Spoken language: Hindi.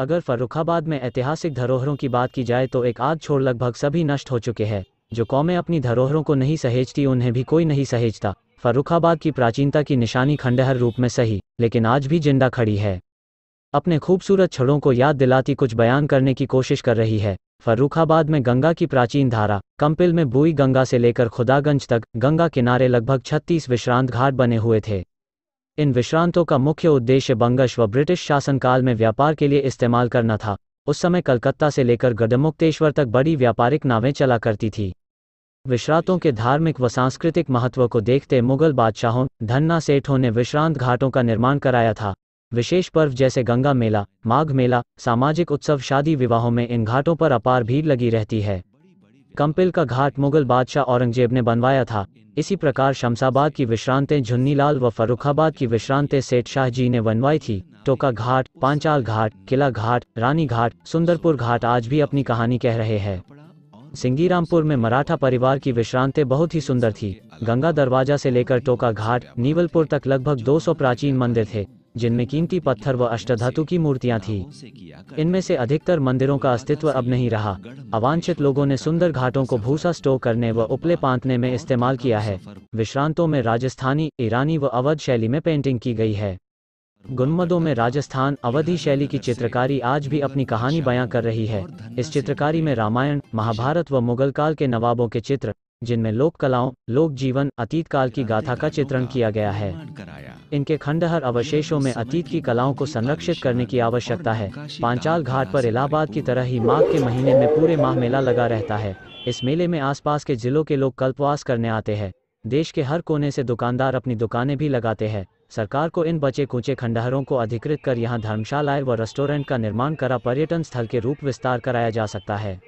अगर फर्रुखाबाद में ऐतिहासिक धरोहरों की बात की जाए तो एक आध छोड़ लगभग सभी नष्ट हो चुके हैं जो कौमें अपनी धरोहरों को नहीं सहेजती उन्हें भी कोई नहीं सहेजता फर्रुखाबाद की प्राचीनता की निशानी खंडहर रूप में सही लेकिन आज भी जिंदा खड़ी है अपने खूबसूरत छड़ों को याद दिलाती कुछ बयान करने की कोशिश कर रही है फर्रुखाबाद में गंगा की प्राचीन धारा कंपिल में बुई गंगा से लेकर खुदागंज तक गंगा किनारे लगभग 36 विश्रांत घाट बने हुए थे इन विश्रांतों का मुख्य उद्देश्य बंगश व ब्रिटिश शासनकाल में व्यापार के लिए इस्तेमाल करना था उस समय कलकत्ता से लेकर गडमुक्तेश्वर तक बड़ी व्यापारिक नावें चला करती थी विश्रांतों के धार्मिक व सांस्कृतिक महत्व को देखते मुगल बादशाहों धन्ना सेठों ने विश्रांत घाटों का निर्माण कराया था विशेष पर्व जैसे गंगा मेला माघ मेला सामाजिक उत्सव शादी विवाहों में इन घाटों पर अपार भीड़ लगी रहती है कंपिल का घाट मुगल बादशाह औरंगजेब ने बनवाया था इसी प्रकार शमशाबाद की विश्रांतें झुन्नीलाल व फरुखाबाद की विश्रांतें सेठ शाह जी ने बनवाई थी टोका घाट पांचाल घाट किला घाट रानी घाट सुंदरपुर घाट आज भी अपनी कहानी कह रहे हैं सिंगीरामपुर में मराठा परिवार की विश्रांतें बहुत ही सुंदर थी गंगा दरवाजा से लेकर टोका घाट नीवलपुर तक लगभग 200 प्राचीन मंदिर थे जिनमें कीमती पत्थर व अष्टधातु की मूर्तियां थी इनमें से अधिकतर मंदिरों का अस्तित्व अब नहीं रहा अवांछित लोगों ने सुंदर घाटों को भूसा स्टो करने व उपले पांतने में इस्तेमाल किया है विश्रांतों में राजस्थानी ईरानी व अवध शैली में पेंटिंग की गई है गुनमदों में राजस्थान अवधि शैली की चित्रकारी आज भी अपनी कहानी बयां कर रही है इस चित्रकारी में रामायण महाभारत व मुगल काल के नवाबों के चित्र जिनमें लोक कलाओं लोक जीवन अतीत काल की गाथा का चित्रण किया गया है इनके खंडहर अवशेषों में अतीत की कलाओं को संरक्षित करने की आवश्यकता है पांचाल घाट पर इलाहाबाद की तरह ही माघ के महीने में पूरे माह मेला लगा रहता है इस मेले में आसपास के जिलों के लोग कल्पवास करने आते हैं देश के हर कोने से दुकानदार अपनी दुकानें भी लगाते हैं सरकार को इन बचे कुचे खंडहरों को अधिकृत कर यहाँ धर्मशालाएं व रेस्टोरेंट का निर्माण करा पर्यटन स्थल के रूप विस्तार कराया जा सकता है